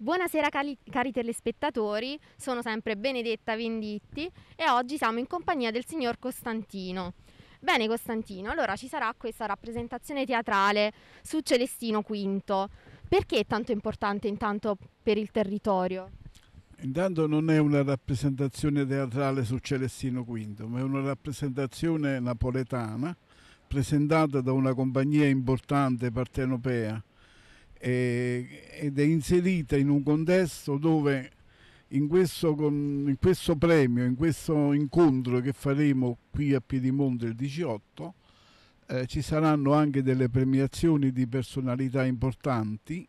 Buonasera cari, cari telespettatori, sono sempre Benedetta Venditti e oggi siamo in compagnia del signor Costantino. Bene Costantino, allora ci sarà questa rappresentazione teatrale su Celestino V. Perché è tanto importante intanto per il territorio? Intanto non è una rappresentazione teatrale su Celestino V, ma è una rappresentazione napoletana presentata da una compagnia importante partenopea ed è inserita in un contesto dove in questo, con, in questo, premio, in questo incontro che faremo qui a Piedimonte il 18, eh, ci saranno anche delle premiazioni di personalità importanti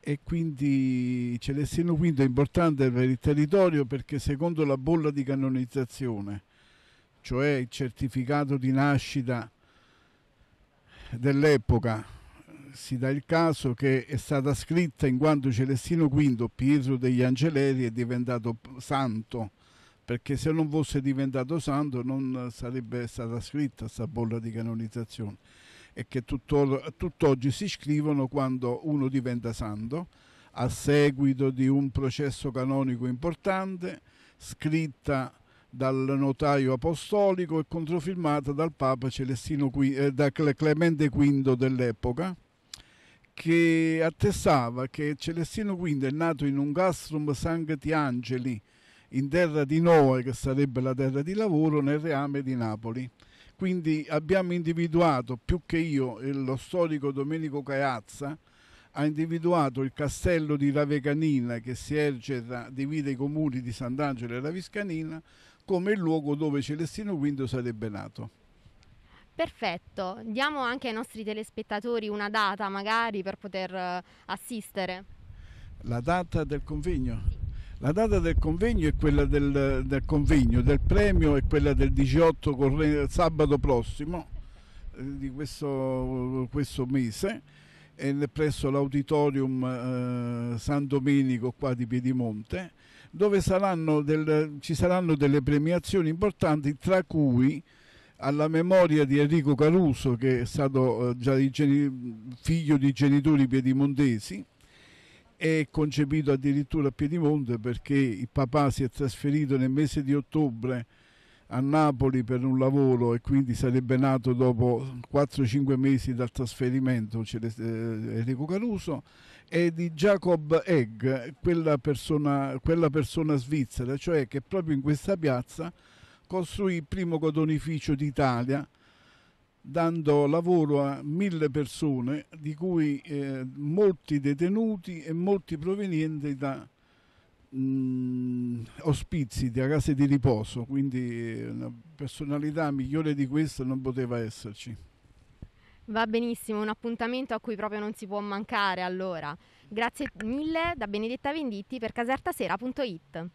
e quindi Celestino V è importante per il territorio perché secondo la bolla di canonizzazione, cioè il certificato di nascita dell'epoca si dà il caso che è stata scritta in quanto Celestino V, Pietro degli Angeleri, è diventato santo, perché se non fosse diventato santo non sarebbe stata scritta questa bolla di canonizzazione e che tutt'oggi si scrivono quando uno diventa santo a seguito di un processo canonico importante, scritta dal notaio apostolico e controfirmata dal Papa Celestino eh, da Clemente V dell'epoca che attestava che Celestino V è nato in un gastrum Sancti Angeli, in terra di Noe, che sarebbe la terra di lavoro, nel reame di Napoli. Quindi abbiamo individuato, più che io, lo storico Domenico Caiazza, ha individuato il castello di Ravecanina che si erge tra, divide i comuni di Sant'Angelo e Raviscanina come il luogo dove Celestino V sarebbe nato. Perfetto, diamo anche ai nostri telespettatori una data magari per poter eh, assistere. La data del convegno? La data del convegno è quella del, del, convegno, del premio è quella del 18 sabato prossimo eh, di questo, questo mese presso l'auditorium eh, San Domenico qua di Piedimonte dove saranno del, ci saranno delle premiazioni importanti tra cui alla memoria di Enrico Caruso che è stato eh, già di figlio di genitori piedimontesi è concepito addirittura a Piedimonte perché il papà si è trasferito nel mese di ottobre a Napoli per un lavoro e quindi sarebbe nato dopo 4-5 mesi dal trasferimento eh, Enrico Caruso e di Jacob Egg, quella persona, quella persona svizzera, cioè che proprio in questa piazza costruì il primo codonificio d'Italia dando lavoro a mille persone, di cui eh, molti detenuti e molti provenienti da mh, mm, ospizi, da case di riposo, quindi eh, una personalità migliore di questa non poteva esserci. Va benissimo, un appuntamento a cui proprio non si può mancare allora. Grazie mille da Benedetta Venditti per casertasera.it.